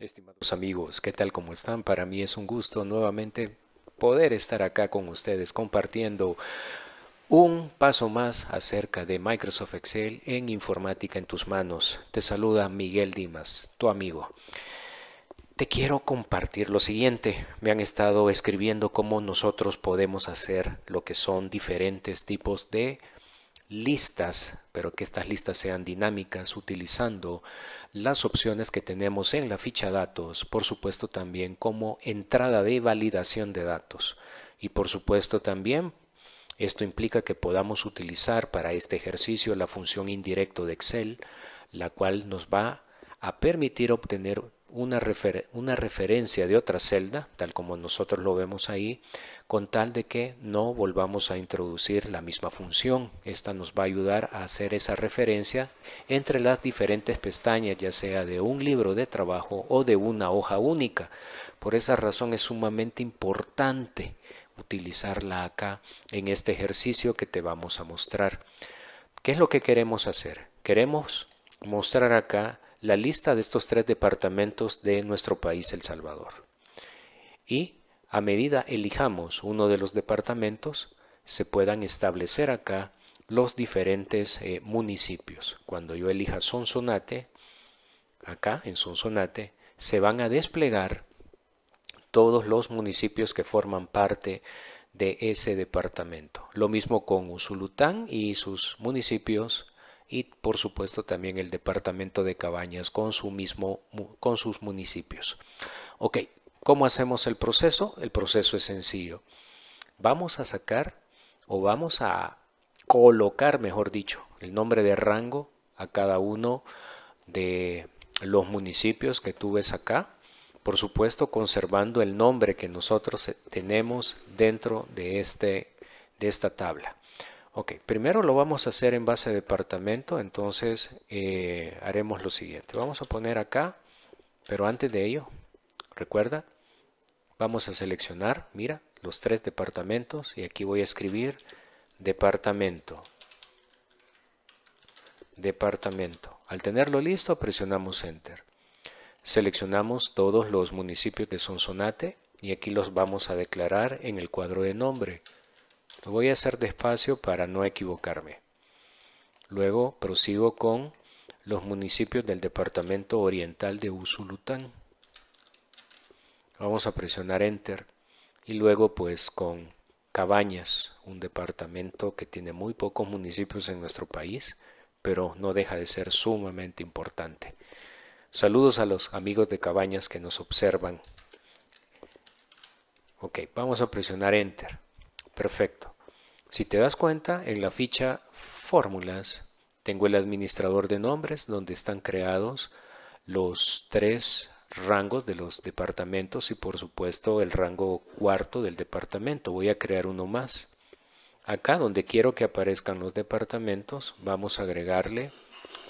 Estimados amigos, ¿qué tal cómo están? Para mí es un gusto nuevamente poder estar acá con ustedes compartiendo un paso más acerca de Microsoft Excel en informática en tus manos. Te saluda Miguel Dimas, tu amigo. Te quiero compartir lo siguiente. Me han estado escribiendo cómo nosotros podemos hacer lo que son diferentes tipos de listas, pero que estas listas sean dinámicas utilizando las opciones que tenemos en la ficha datos, por supuesto también como entrada de validación de datos. Y por supuesto también esto implica que podamos utilizar para este ejercicio la función indirecto de Excel, la cual nos va a permitir obtener una, una referencia de otra celda, tal como nosotros lo vemos ahí, con tal de que no volvamos a introducir la misma función. Esta nos va a ayudar a hacer esa referencia entre las diferentes pestañas, ya sea de un libro de trabajo o de una hoja única. Por esa razón es sumamente importante utilizarla acá en este ejercicio que te vamos a mostrar. ¿Qué es lo que queremos hacer? Queremos mostrar acá la lista de estos tres departamentos de nuestro país, El Salvador. Y a medida elijamos uno de los departamentos, se puedan establecer acá los diferentes eh, municipios. Cuando yo elija Sonsonate, acá en Sonsonate, se van a desplegar todos los municipios que forman parte de ese departamento. Lo mismo con Usulután y sus municipios y por supuesto también el departamento de Cabañas con, su mismo, con sus municipios. Ok, ¿cómo hacemos el proceso? El proceso es sencillo. Vamos a sacar o vamos a colocar, mejor dicho, el nombre de rango a cada uno de los municipios que tú ves acá, por supuesto conservando el nombre que nosotros eh, tenemos dentro de, este, de esta tabla. Ok, primero lo vamos a hacer en base a departamento, entonces eh, haremos lo siguiente. Vamos a poner acá, pero antes de ello, recuerda, vamos a seleccionar, mira, los tres departamentos y aquí voy a escribir departamento. Departamento. Al tenerlo listo, presionamos Enter. Seleccionamos todos los municipios que son Sonsonate y aquí los vamos a declarar en el cuadro de nombre. Lo voy a hacer despacio para no equivocarme. Luego prosigo con los municipios del departamento oriental de Usulután. Vamos a presionar Enter y luego pues con Cabañas, un departamento que tiene muy pocos municipios en nuestro país, pero no deja de ser sumamente importante. Saludos a los amigos de Cabañas que nos observan. Ok, vamos a presionar Enter. Perfecto. Si te das cuenta, en la ficha Fórmulas tengo el administrador de nombres donde están creados los tres rangos de los departamentos y por supuesto el rango cuarto del departamento. Voy a crear uno más. Acá donde quiero que aparezcan los departamentos vamos a agregarle,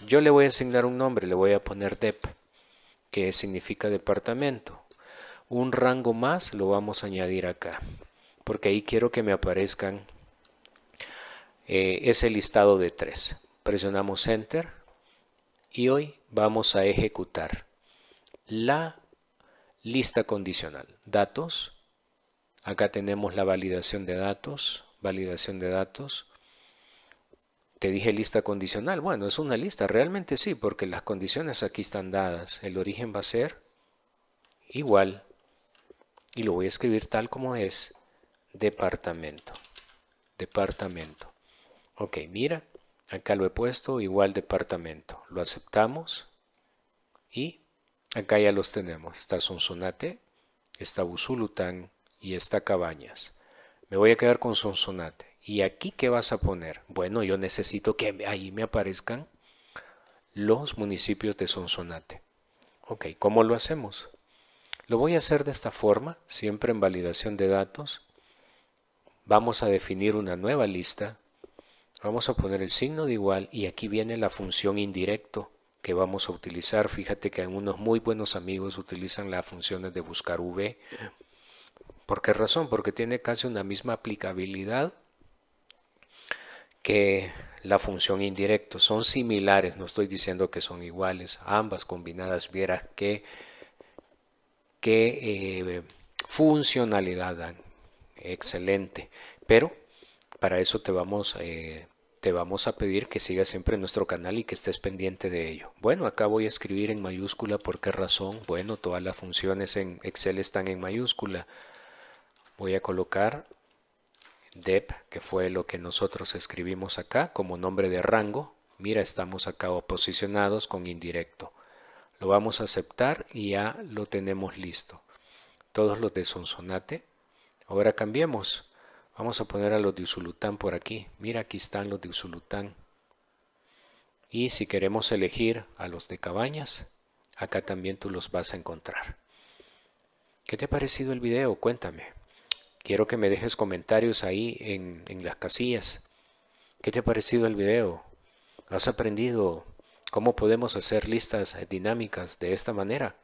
yo le voy a asignar un nombre, le voy a poner DEP, que significa departamento. Un rango más lo vamos a añadir acá, porque ahí quiero que me aparezcan eh, es ese listado de tres. Presionamos Enter y hoy vamos a ejecutar la lista condicional. Datos. Acá tenemos la validación de datos. Validación de datos. Te dije lista condicional. Bueno, es una lista. Realmente sí, porque las condiciones aquí están dadas. El origen va a ser igual. Y lo voy a escribir tal como es. Departamento. Departamento. Ok, mira, acá lo he puesto igual departamento. Lo aceptamos y acá ya los tenemos. Está Sonsonate, está Busulután y está Cabañas. Me voy a quedar con Sonsonate. ¿Y aquí qué vas a poner? Bueno, yo necesito que ahí me aparezcan los municipios de Sonsonate. Ok, ¿cómo lo hacemos? Lo voy a hacer de esta forma, siempre en validación de datos. Vamos a definir una nueva lista Vamos a poner el signo de igual y aquí viene la función indirecto que vamos a utilizar. Fíjate que algunos muy buenos amigos utilizan las funciones de buscar v. ¿Por qué razón? Porque tiene casi una misma aplicabilidad que la función indirecto. Son similares, no estoy diciendo que son iguales. Ambas combinadas vieras qué, qué eh, funcionalidad dan. Excelente. Pero para eso te vamos a... Eh, te vamos a pedir que sigas siempre nuestro canal y que estés pendiente de ello. Bueno, acá voy a escribir en mayúscula. ¿Por qué razón? Bueno, todas las funciones en Excel están en mayúscula. Voy a colocar dep, que fue lo que nosotros escribimos acá, como nombre de rango. Mira, estamos acá posicionados con indirecto. Lo vamos a aceptar y ya lo tenemos listo. Todos los de Sonsonate. Ahora cambiemos. Vamos a poner a los de Usulután por aquí. Mira, aquí están los de Usulután. Y si queremos elegir a los de Cabañas, acá también tú los vas a encontrar. ¿Qué te ha parecido el video? Cuéntame. Quiero que me dejes comentarios ahí en, en las casillas. ¿Qué te ha parecido el video? ¿Has aprendido cómo podemos hacer listas dinámicas de esta manera?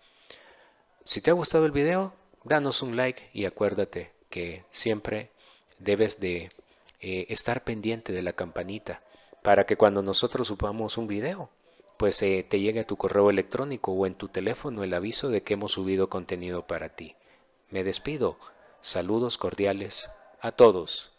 Si te ha gustado el video, danos un like y acuérdate que siempre debes de eh, estar pendiente de la campanita para que cuando nosotros subamos un video, pues eh, te llegue a tu correo electrónico o en tu teléfono el aviso de que hemos subido contenido para ti. Me despido. Saludos cordiales a todos.